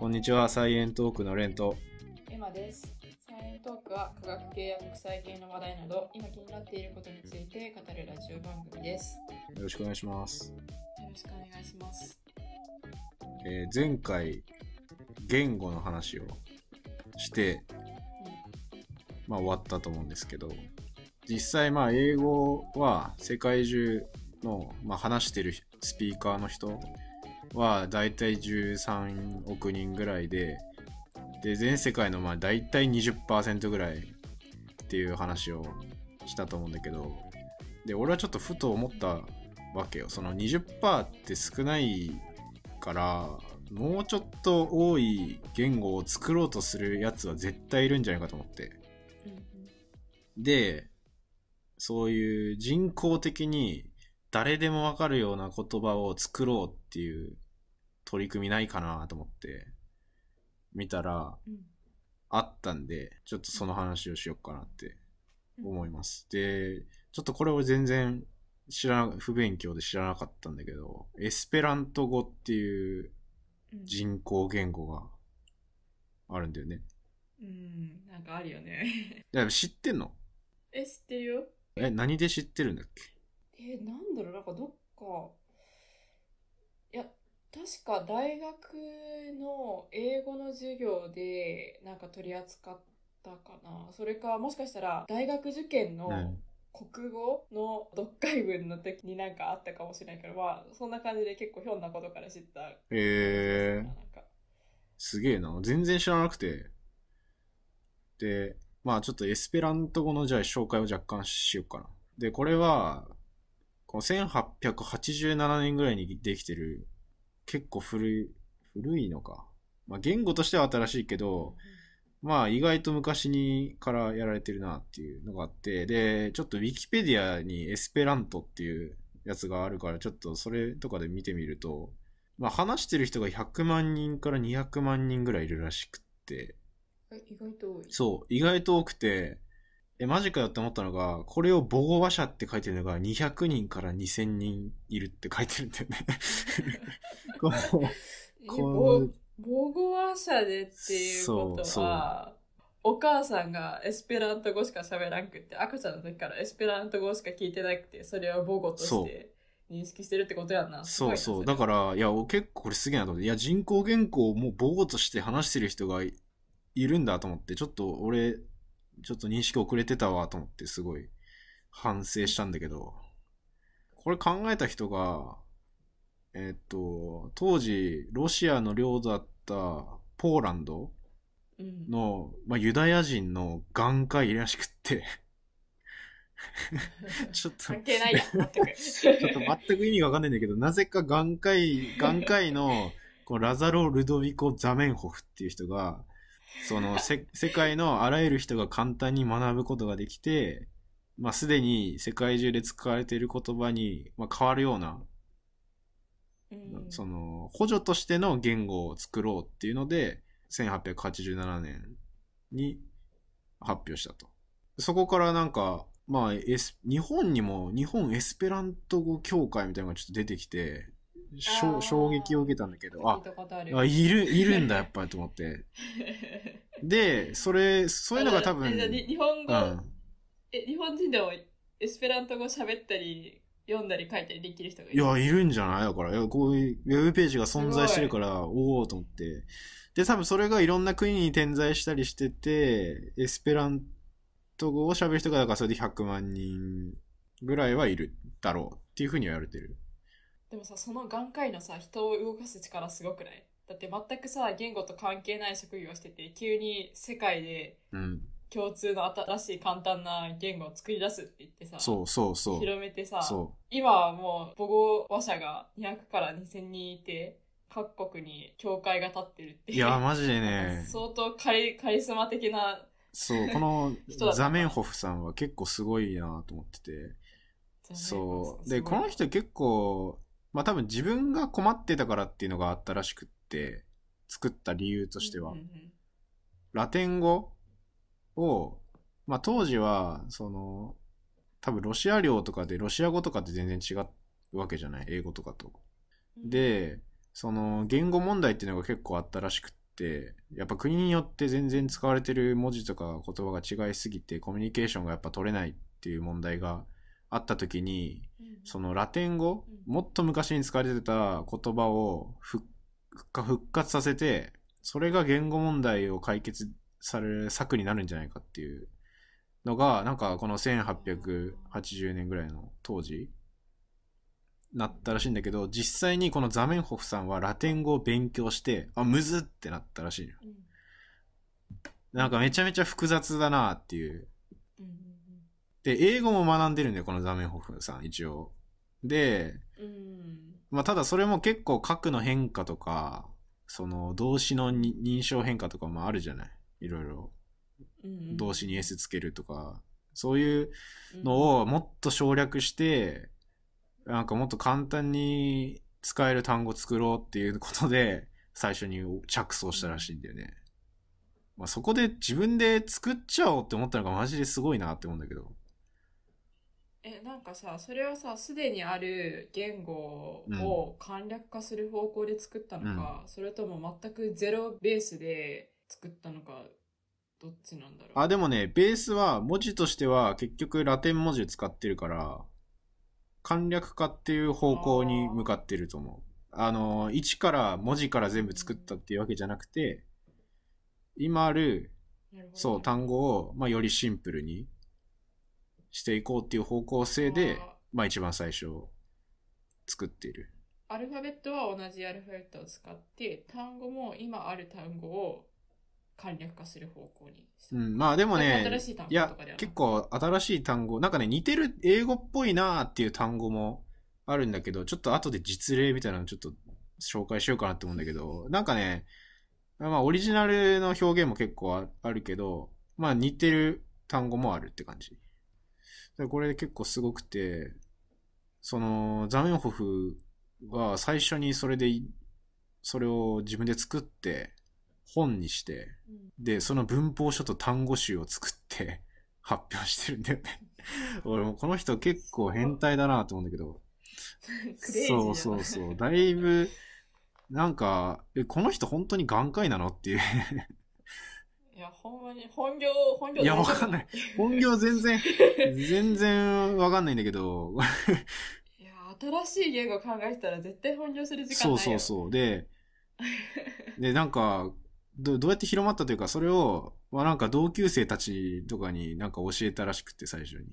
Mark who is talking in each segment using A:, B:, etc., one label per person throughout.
A: こんにちは、サイエントークのレント。
B: エマです。サイエントークは科学系や国際系の話題など、今気になっていることについて語るラジオ番組です。
A: よろしくお願いします。よ
B: ろしくお願いします。
A: えー、前回、言語の話をして、うん、まあ終わったと思うんですけど、実際まあ英語は世界中の、まあ、話してるスピーカーの人は大体13億人ぐらいで、で、全世界のまあ大体20%ぐらいっていう話をしたと思うんだけど、で、俺はちょっとふと思ったわけよ。その20%って少ないから、もうちょっと多い言語を作ろうとするやつは絶対いるんじゃないかと思って。で、そういう人工的に誰でもわかるような言葉を作ろうっていう取り組みないかなと思って見たら、うん、あったんでちょっとその話をしようかなって思います。うん、でちょっとこれを全然知らな不勉強で知らなかったんだけどエスペラント語っていう人工言語があるんだよね。
B: うん、うん、なんかあるよね。
A: い や知ってんの
B: え、知ってるよ。
A: え、何で知ってるんだっけ
B: え、なんだろう、なんかどっか確か大学の英語の授業でなんか取り扱ったかな。それかもしかしたら大学受験の国語の読解文の時になんかあったかもしれないけど、まあそんな感じで結構ひょんなことから知った。へ
A: えー。なんかすげえな。全然知らなくて。で、まあちょっとエスペラント語のじゃあ紹介を若干しようかな。で、これは、この1887年ぐらいにできてる結構古い、古いのか。まあ、言語としては新しいけど、まあ意外と昔にからやられてるなっていうのがあって、で、ちょっとウィキペディアにエスペラントっていうやつがあるから、ちょっとそれとかで見てみると、まあ話してる人が100万人から200万人ぐらいいるらしくって。意外と多い。そう、意外と多くて、え、マジかよって思ったのが、これを母語話者って書いてるのが200人から2000人いるって書いてるんだよね
B: こ
A: う。
B: 母語話者でっていうことは、お母さんがエスペラント語しか喋らんくって、赤ちゃんの時からエスペラント語しか聞いてなくて、それを母語として認識してるってことやんな。そう
A: そう。だから、いや、結構これすげえなと思って、いや、人工言語をもう母語として話してる人がいるんだと思って、ちょっと俺、ちょっと認識遅れてたわと思ってすごい反省したんだけど、これ考えた人が、えっと、当時ロシアの領土だったポーランドの、うん、まあ、ユダヤ人の眼科医らしくって ちょっと関
B: 係ない ちょっと
A: 全く意味がわかんないんだけど、なぜか眼科医、眼界のこのラザロ・ルドビコ・ザメンホフっていう人が、その世界のあらゆる人が簡単に学ぶことができて、まあ、すでに世界中で使われている言葉に、まあ、変わるような、うん、その補助としての言語を作ろうっていうので1887年に発表したと。そこからなんか、まあ、S、日本にも日本エスペラント語協会みたいなのがちょっと出てきて衝撃を受けたんだけど、あ、あいる、いるんだ、やっぱりと思って。で、それ、そういうのが多分。日
B: 本語、うん、え、日本人でもエスペラント語喋ったり、読んだり書いたりできる人がい
A: るいや、いるんじゃないだから、こういうウェブページが存在してるから、おおと思って。で、多分それがいろんな国に点在したりしてて、エスペラント語を喋る人が、だからそれで100万人ぐらいはいるだろうっていうふうに言われてる。
B: でもさ、その眼科医のさ、人を動かす力すごくないだって全くさ、言語と関係ない職業をしてて、急に世界で共通の新しい簡単な言語を作り出すって言ってさ、そうそうそう。広めてさ、今はもう母語話者が200から2000人いて、各国に教会が立ってるっていや、
A: マジでね。
B: 相当カリカリスマ的な。そう、このザ
A: メンホフさんは結構すごいなと思ってて。そう。で、この人結構、まあ多分自分が困ってたからっていうのがあったらしくって作った理由としては、ラテン語を、まあ、当時はその多分ロシア領とかでロシア語とかって全然違うわけじゃない英語とかと。でその言語問題っていうのが結構あったらしくってやっぱ国によって全然使われてる文字とか言葉が違いすぎてコミュニケーションがやっぱ取れないっていう問題が会った時に、そのラテン語、もっと昔に使われてた言葉を復活させて、それが言語問題を解決される策になるんじゃないかっていうのが、なんかこの1880年ぐらいの当時、なったらしいんだけど、実際にこのザメンホフさんはラテン語を勉強して、あ、むずってなったらしいの。よ。なんかめちゃめちゃ複雑だなっていう。うんで、英語も学んでるんで、このザメホフさん、一応。で、うん、まあ、ただそれも結構核の変化とか、その動詞の認証変化とかもあるじゃないいろいろ。動詞に S つけるとか、そういうのをもっと省略して、なんかもっと簡単に使える単語作ろうっていうことで、最初に着想したらしいんだよね。まあ、そこで自分で作っちゃおうって思ったのがマジですごいなって思うんだけど。
B: えなんかさそれはさすでにある言語を簡略化する方向で作ったのか、うん、それとも全くゼロベースで作ったのかどっちなんだ
A: ろうあでもねベースは文字としては結局ラテン文字使ってるから簡略化っていう方向に向かってると思うあの1から文字から全部作ったっていうわけじゃなくて、今ある、ね、そう単語を、まあ、よりシンプルにしていこうっていう方向性で、まあ一番最初作っている。
B: アルファベットは同じアルファベットを使って、単語も今ある単語を簡略化する方向に。
A: うん、まあでもね、いや、結構新しい単語、なんかね、似てる英語っぽいなっていう単語もあるんだけど、ちょっと後で実例みたいなのちょっと紹介しようかなって思うんだけど、なんかね、まあオリジナルの表現も結構あるけど、まあ似てる単語もあるって感じ。これ結構すごくて、その、ザメンホフは最初にそれで、それを自分で作って、本にして、で、その文法書と単語集を作って発表してるんだよね 俺もこの人結構変態だなと思うんだけど。
B: そうそうそう。
A: だいぶ、なんか、この人本当に眼科医なのっていう
B: いや、ほんまに、本業、本業いや、わかんない。
A: 本業全然、全然わかんないんだけど。
B: いや、新しい言語考えたら絶対本業する時間ないよ。そうそう
A: そう。で、で、なんか、どどうやって広まったというか、それを、まあなんか同級生たちとかになんか教えたらしくて、最初に。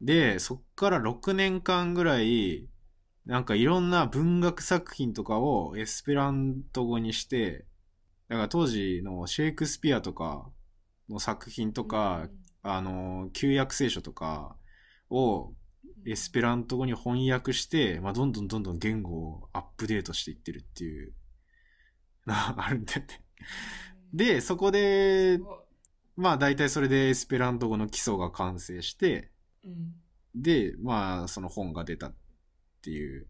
A: で、そっから6年間ぐらい、なんかいろんな文学作品とかをエスペラント語にして、だから当時のシェイクスピアとかの作品とか、うん、あの、旧約聖書とかをエスペラント語に翻訳して、まあ、どんどんどんどん言語をアップデートしていってるっていうのが あるんだって。で、そこで、まあ大体それでエスペラント語の基礎が完成して、うん、で、まあその本が出たっていう、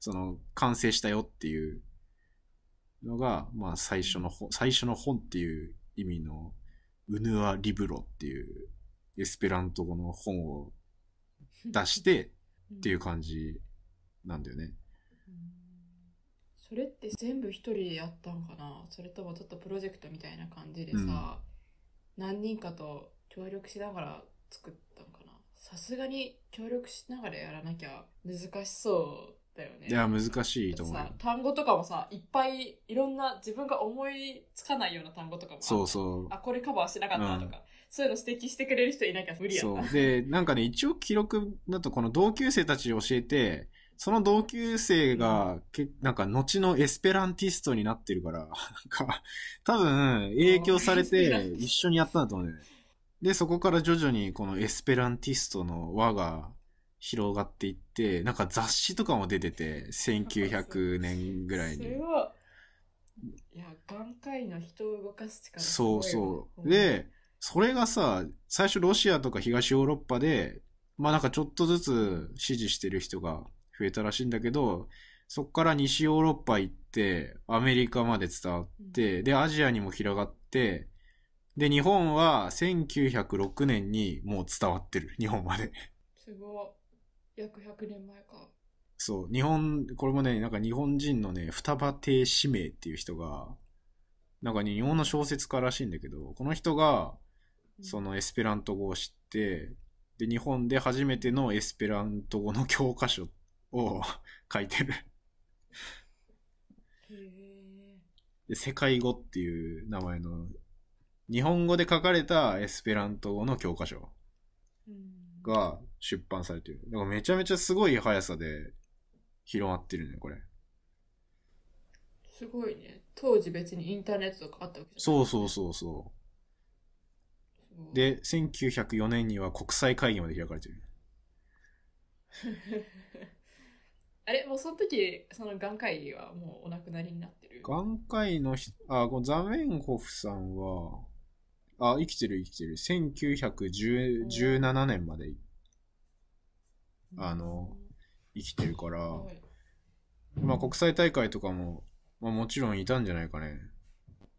A: その完成したよっていうのが、まあ、最初の本、最初の本っていう意味の、ウヌア・リブロっていうエスペラント語の本を出してっていう感じなんだよね。うん、
B: それって全部一人でやったんかなそれともちょっとプロジェクトみたいな感じでさ、うん、何人かと協力しながら作ったんかなさすがに協力しながらやらなきゃ難しそうだよね。いや、
A: 難しいと思う。
B: 単語とかもさ、いっぱいいろんな自分が思いつかないような単語とかもそうそう。あ、これカバーしなかったとか、うん、そういうの指摘してくれる人いなきゃ無理やな。で、
A: なんかね、一応記録だとこの同級生たち教えて、その同級生が、けなんか、後のエスペランティストになってるから、なんか、多分、影響されて、一緒にやったんだと思うね。で、そこから徐々にこのエスペランティストの輪が広がっていって、なんか雑誌とかも出てて、1900年ぐらいに。そ
B: れは、いや、眼科医の人を動かす力そうそ
A: う。で、それがさ、最初ロシアとか東ヨーロッパで、まあなんかちょっとずつ支持してる人が増えたらしいんだけど、そっから西ヨーロッパ行って、アメリカまで伝わって、うん、で、アジアにも広がって、で、日本は1906年にもう伝わってる、日本まで。
B: すご約100年前か。
A: そう、日本、これもね、なんか日本人のね、双葉亭氏名っていう人が、なんか、ね、日本の小説家らしいんだけど、この人が、そのエスペラント語を知って、で、日本で初めてのエスペラント語の教科書を 書いてるで。世界語っていう名前の、日本語で書かれたエスペラント語の教科書が、出版されてる。だからめちゃめちゃすごい速さで広まってるね、これ。
B: すごいね。当時別にインターネットとかあったわけじゃ
A: ない。そうそうそうそう。で、1904年には国際会議まで開かれてる。
B: あ れもうその時、その眼科医はもうお亡くなりになってる
A: 眼科医のひ、あ、このザメンホフさんは、あ、生きてる生きてる。1917年までて。あの生きてるから、まあ、国際大会とかも、まあ、もちろんいたんじゃないかね。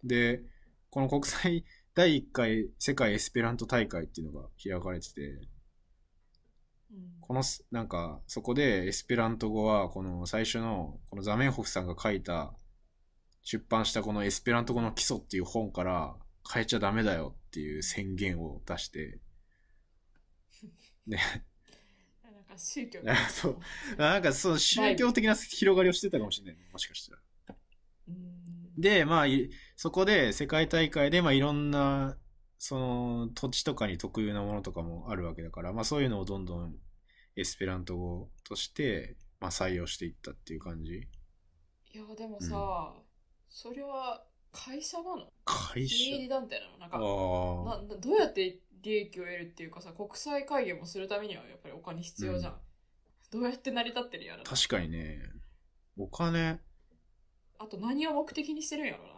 A: でこの国際 第1回世界エスペラント大会っていうのが開かれてて、このなんかそこでエスペラント語はこの最初のこのザメンホフさんが書いた出版したこの「エスペラント語の基礎」っていう本から変えちゃダメだよっていう宣言を出してで
B: か宗教そう
A: なんかその宗教的な広がりをしてたかもしれない、もしかしたら。でまあそこで世界大会で、まあ、いろんなその土地とかに特有なものとかもあるわけだから、まあ、そういうのをどんどんエスペラント語として、まあ、採用していったっていう感じい
B: やでもさ、うん、それは会社なの会社どうやって利益を得るっていうかさ、国際会議もするためにはやっぱりお金必要じゃん。うん、どうやって成り立ってるやろ
A: 確かにね。お金。
B: あと何を目的にしてるんやろな。い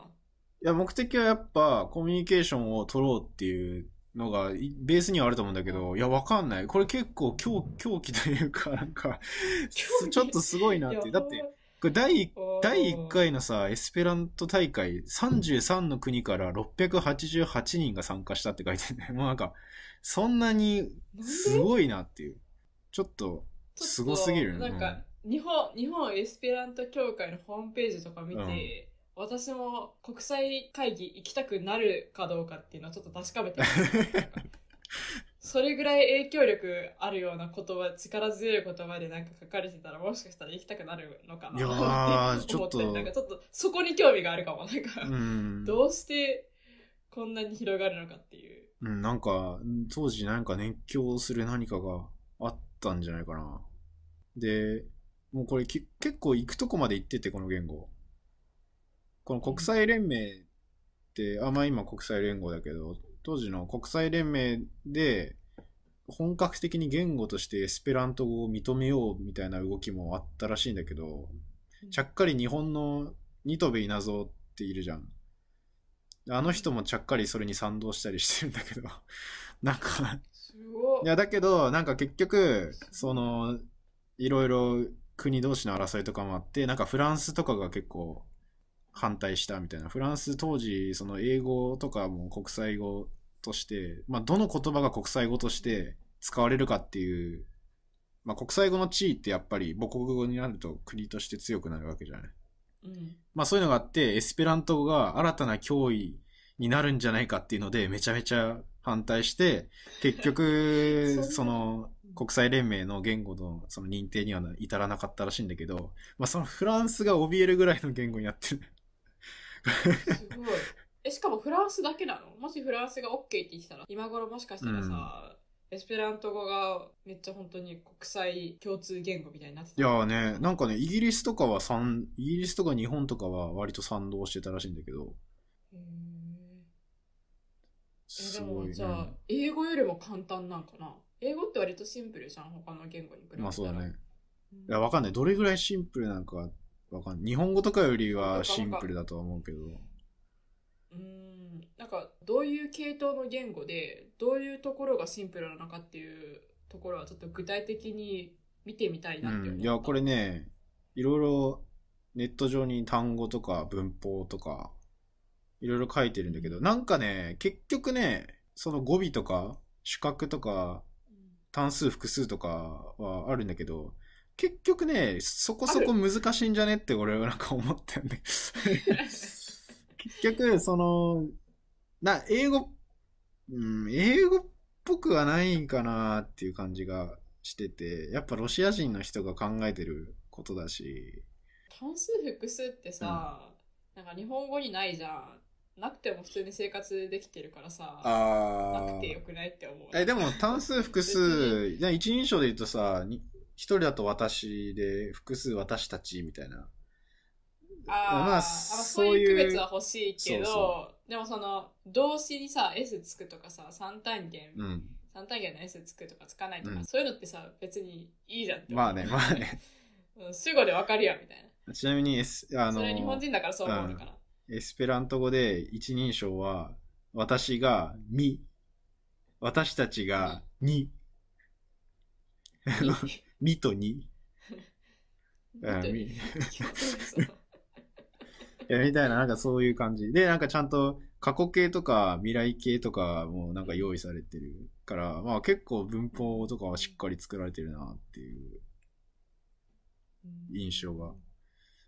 A: や、目的はやっぱコミュニケーションを取ろうっていうのがベースにはあると思うんだけど、いや、わかんない。これ結構狂狂気というか、なんかちょっとすごいなって。だって、これ第第1回のさ、エスペラント大会、33の国から688人が参加したって書いてるね。もうなんか、そんなにすごいなっていう。ちょっと、すごすぎるね。なんか、
B: 日本、日本エスペラント協会のホームページとか見て、うん、私も国際会議行きたくなるかどうかっていうのはちょっと確かめてま それぐらい影響力あるような言葉、力強い言葉でなんか書かれてたら、もしかしたら行きたくなるのかなって思ったり、なんかちょっとそこに興味があるかも。なんか、うん、どうしてこんなに広がるのかってい
A: う。うん、なんか、当時なんか熱狂する何かがあったんじゃないかな。で、もうこれ結構行くとこまで行ってて、この言語。この国際連盟って、あ、まあ今国際連合だけど、当時の国際連盟で本格的に言語としてエスペラント語を認めようみたいな動きもあったらしいんだけど、ちゃっかり日本のニトベイナゾっているじゃん。あの人もちゃっかりそれに賛同したりしてるんだけど なんかいやだけどなんか結局そのいろいろ国同士の争いとかもあってなんかフランスとかが結構反対したみたいなフランス当時その英語とかも国際語として、まあ、どの言葉が国際語として使われるかっていう、まあ、国際語の地位ってやっぱり母国語になると国として強くなるわけじゃない、うんまあ、そういうのがあってエスペラント語が新たな脅威になるんじゃないかっていうのでめちゃめちゃ反対して結局 その国際連盟の言語のその認定には至らなかったらしいんだけど、まあ、そのフランスが怯えるぐらいの言語になってるす
B: ごい。え、しかもフランスだけなのもしフランスが OK って言ってたら、今頃もしかしたらさ、うん、エスペラント語がめっちゃ本当に国際共通言語みたいになって
A: た。いやね、なんかね、イギリスとかはイギリスとか日本とかは割と賛同してたらしいんだけど。へえ。でも、じゃあ、
B: 英語よりも簡単なんかな英語って割とシンプルじゃん、他の言語に比べてまあそう
A: だね。いや、わかんない。どれぐらいシンプルなのかわかん日本語とかよりはシンプルだとは思うけど。う
B: んなんかどういう系統の言語でどういうところがシンプルなのかっていうところはちょっと具体的に見てみたいなって
A: 思った、うん、いやこれねいろいろネット上に単語とか文法とかいろいろ書いてるんだけどなんかね結局ねその語尾とか主格とか単数複数とかはあるんだけど結局ね、そこそこ難しいんじゃねって俺はなんか思ったよね 結局、その、な、英語、うん、英語っぽくはないんかなっていう感じがしてて、やっぱロシア人の人が考えてることだし。
B: 単数複数ってさ、うん、なんか日本語にないじゃん。なくても普通に生活できてるからさ、あなくてよくないって思う。え、
A: でも単数複数、一人称で言うとさ、一人だと私で、複数私たちみたいな。
B: あ、まあ、そういう区別は欲しいけど、そうそうでもその、動詞にさ、S つくとかさ、三単元、うん、三単元の S つくとかつかないとか、うん、そういうのってさ、別にいいじゃんまあね、まあね。主語でわかるやみたい
A: な。ちなみに、S、あの、それ日本人だからそう思うから、うん。エスペラント語で一人称は、私がみ、私たちがに、みとニ。みたいな、なんかそういう感じ。で、なんかちゃんと過去形とか未来形とかもなんか用意されてるから、まあ結構文法とかはしっかり作られてるなっていう印象が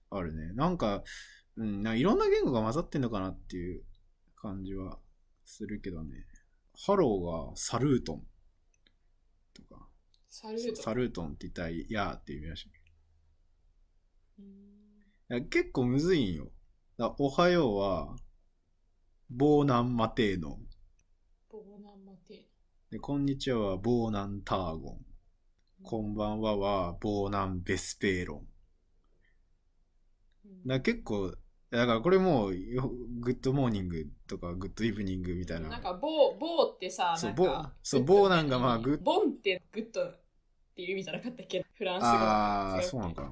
A: あるね。なんか、うん、ないろんな言語が混ざってんのかなっていう感じはするけどね。ハローがサルートン。サルートン。サルートンって言ったら、やーっていう意味らしい。結構むずいんよ。だおはようは、ボーナンマテーノ
B: ボーナンマテー
A: ノで、こんにちはは、ボーナンターゴン。こんばんはは、ボーナンベスペーロン。だ結構、だからこれもう、グッドモーニングとか、グッドイブニングみたいな。な
B: んか、ボー、ボーってさ、そう、ボー、
A: そう、ボーなんがまあ、グッド。
B: ボンってグッドっていう意味じゃなかったっけフランス語。ああ、そ
A: うなんかな。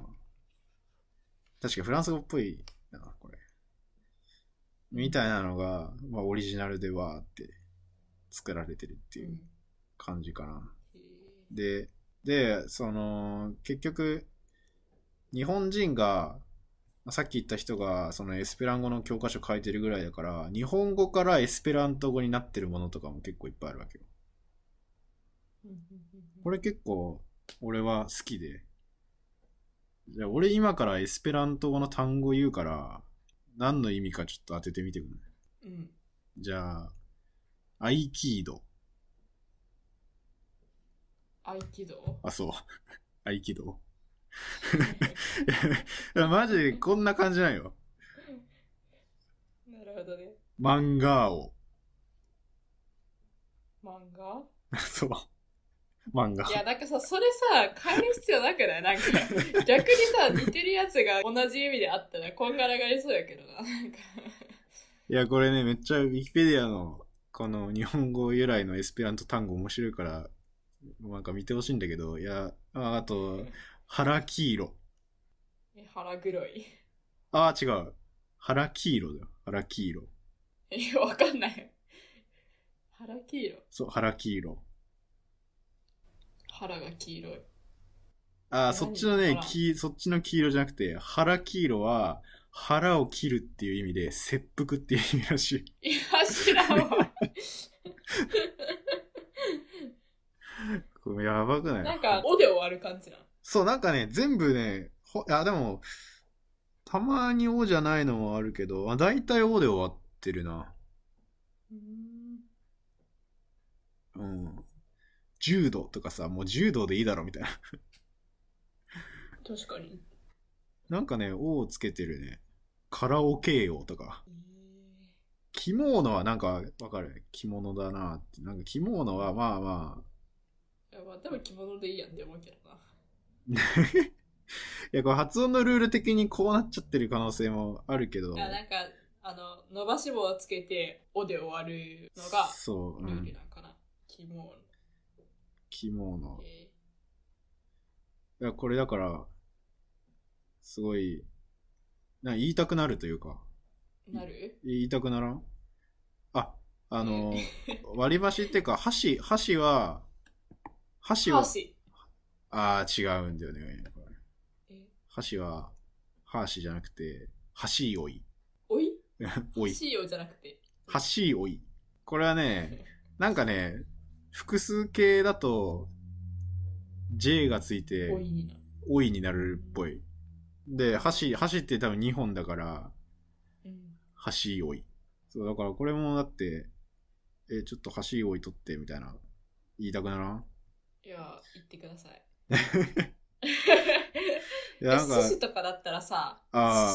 A: 確かフランス語っぽいな、これ。みたいなのが、まあ、オリジナルではって作られてるっていう感じかな。うん、で、で、その、結局、日本人が、さっき言った人が、そのエスペラン語の教科書書いてるぐらいだから、日本語からエスペラント語になってるものとかも結構いっぱいあるわけよ。これ結構、俺は好きで。じゃあ俺今からエスペラント語の単語言うから、何の意味かちょっと当ててみてくれ。うん。じゃあ、合気道。
B: 合気道
A: あ、そう。合気道。マジでこんな感じなんよ。
B: なるほどね。
A: 漫画
B: を。漫画 そう。漫画。いや、なんかさ、それさ、変える必要なくないなんか、逆にさ、似てるやつが同じ意味であったら、こんがらがりそうやけどな。なんか
A: いや、これね、めっちゃウィキペディアの、この日本語由来のエスペラント単語面白いから、なんか見てほしいんだけど、いや、ああと、腹黄色。
B: 腹黒い。
A: ああ、違う。腹黄色だよ。腹黄色。
B: え、わかんない。腹黄色。
A: そう、腹黄色。
B: 腹が黄色い。
A: ああ、そっちのね、き、そっちの黄色じゃなくて、腹黄色は、腹を切るっていう意味で、切腹っていう意味らし
B: い。いや、知らんわ。
A: やばくないなん
B: か、おで終わる感じな。
A: そう、なんかね、全部ね、ほあ、でも、たまにおじゃないのもあるけど、あ大体おで終わってるな。
B: うん。
A: うん。柔道とかさ、もう柔道でいいだろみたいな。確かに。なんかね、お」をつけてるね。カラオケ用とか。着物はなんかわかる。着物だなって。なんか着物はまあま
B: あ。いやまあ多分着物でいいやんって思うけどな。
A: いや、これ発音のルール的にこうなっちゃってる可能性もあるけど。いや、
B: なんか、あの、伸ばし棒をつけて、おで終わるのが、そう、ルールなんかな。うん、着物。
A: 肝の。いや、これだから、すごい、な言いたくなるというか。なる言いたくならんあ、あの、割り箸っていうか、箸、箸は、箸は、ああ、違うんだよね。箸は、箸じゃなくて、箸おい。おい おい。箸
B: おじゃなくて。
A: 箸おい。これはね、なんかね、複数形だと J がついて「おい」になるっぽいで箸箸って多分2本だから
B: 「
A: 箸おい」そうだからこれもだって「えちょっと箸おいとって」みたいな言いたくならん
B: いや言ってくださいいやなんか寿司とかだったらさ、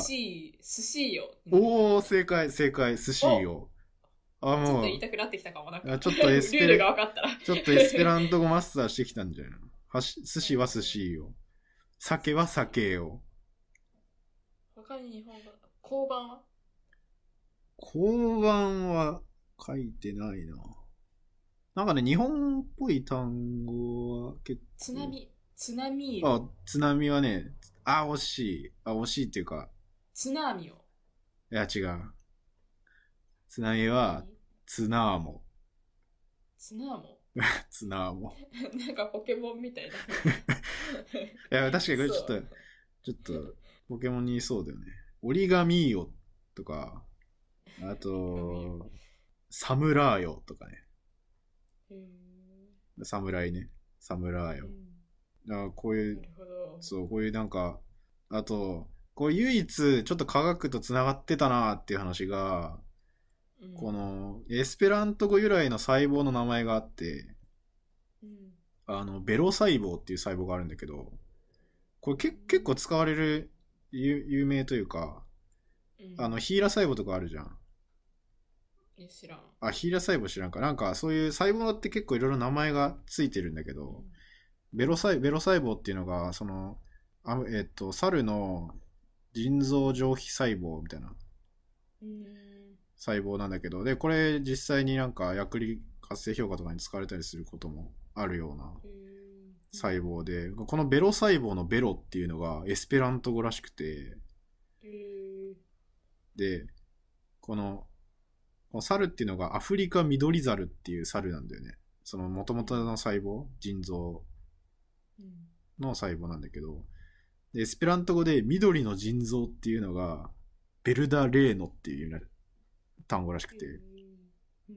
B: 寿司、寿司よ。
A: おお、正解、正解、寿司よ。あ、もう。ちょっと言いた
B: くなってきたかも。なんか、ちょっとエスペちょっとエスペラン
A: ト語マスターしてきたんじゃないのはし寿司は寿司を。酒は酒を。
B: 他に日本語、交番は
A: 交番は書いてないな。なんかね、日本っぽい単語は結構。津波。
B: 津波あ、
A: 津波はね、あ、惜しい。あ、惜しいっていうか。
B: 津波を。
A: いや、違う。つなげは、ツナーモ。ツナーモツナーモ。
B: なんかポケモンみたいな。いや、確かにこれちょっと、
A: ちょっと、ポケモンにいそうだよね。折り紙よとか、あと、サムラーよとかね。サムライね。サムラーよ。あこういう、そう、こういうなんか、あと、こう唯一ちょっと科学とつながってたなっていう話が、このエスペラント語由来の細胞の名前があって、うん、あのベロ細胞っていう細胞があるんだけどこれけ、結構使われる有名というか、あのヒーラ細胞とかあるじゃん。知らんあヒーラ細胞知らんかなんかそういう細胞って結構いろいろ名前がついてるんだけど、ベロ細ベロ細胞っていうのがそのあえっと猿の腎臓上皮細胞みたいな、細胞なんだけど、で、これ実際になんか薬理活性評価とかに使われたりすることもあるような細胞で、このベロ細胞のベロっていうのがエスペラント語らしくて、で、この、この猿っていうのがアフリカミドリザルっていう猿なんだよね。その元々の細胞、腎臓の細胞なんだけど、エスペラント語で緑の腎臓っていうのがベルダレーノっていう単語らしくて。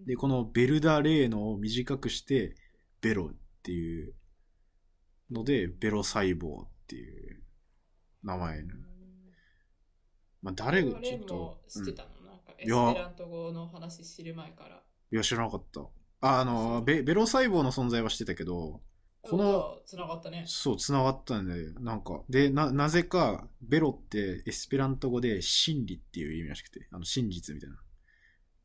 A: で、このベルダレーノを短くして、ベロっていうので、ベロ細胞っていう名前。まあ誰がちょっと。知ってたの、
B: うん、なんかエスペラント語の話知る前から。
A: いや、知らなかった。あ、の、ベベロ細胞の存在はしてたけど、この、つながったね。そう、つながったんで、なんか、で、な、なぜか、ベロってエスペラント語で真理っていう意味らしくて、あの、真実みたいな。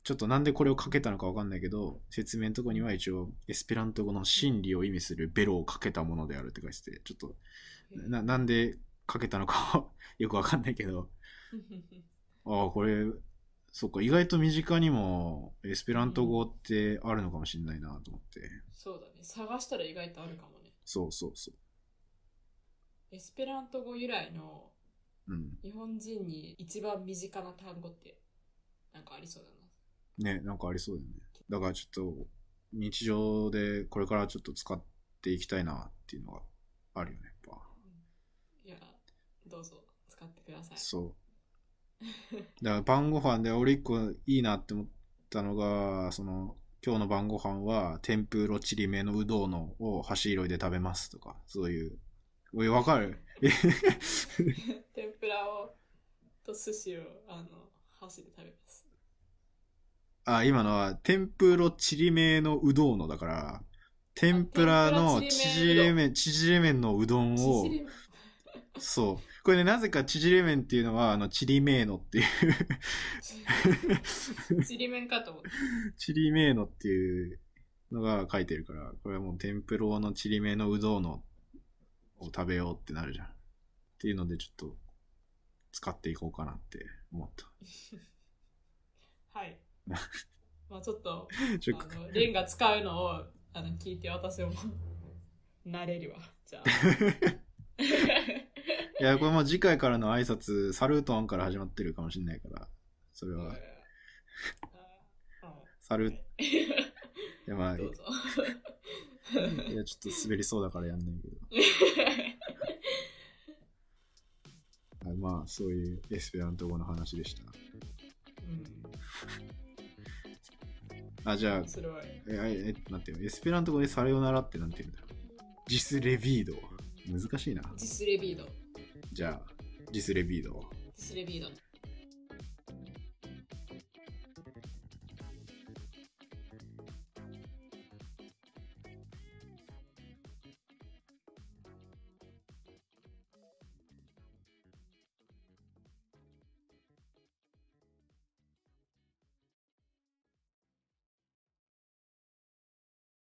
A: ちょっとなんでこれをかけたのかわかんないけど、説明のとこには一応、エスペラント語の真理を意味するベロをかけたものであるって書いてて、ちょっと、ななんでかけたのかよくわかんないけど、ああ、これ、そっか、意外と身近にもエスペラント語ってあるのかもしれないなと思って。
B: そうだね、探したら意外とあるかも
A: ね。そうそうそう。
B: エスペラント語由来の日本人に一番身近な単語ってなんかありそうだな。
A: ね、なんかありそうだよね。だからちょっと、日常でこれからちょっと使っていきたいなっていうのがあるよね、やっぱ。
B: いや、どうぞ、使ってください。そう。
A: だから晩ご飯で俺一個いいなって思ったのが、その、今日の晩ご飯は天ぷらちりめのうどんを箸いいで食べますとか、そういう。おい、わかる
B: 天ぷらをと寿司をあの箸で食べます。
A: あ、今のは、天ぷらちりめのうどんのだから、天ぷらのちじれ麺、じれ麺のうどんを、そう。これね、なぜかちじれ麺っていうのは、あの、ちりめーのってい
B: うちりめんかと思って。
A: ちりめーのっていうのが書いてるから、これはもう天ぷらのちりめのうどんのを食べようってなるじゃん。っていうので、ちょっと、使っていこうかなって思った。
B: はい。まあちょっと、あのレンが使うのをあの聞いて私もなれるわ。じゃあ。いや、こ
A: れも次回からの挨拶、サルートンから始まってるかもしれないから、それは。サルートいや、まあ、いや、ちょっと滑りそうだからやんないけど。まあ、そういうエスペラント語の話でした。うんあ、じゃあ、え、え、え、なんていうのエスペラント語でさよならってなんていうんだろう。ジスレビード。難しいな。ジスレビード。じゃあ、ジスレビード。
B: ジスレビード。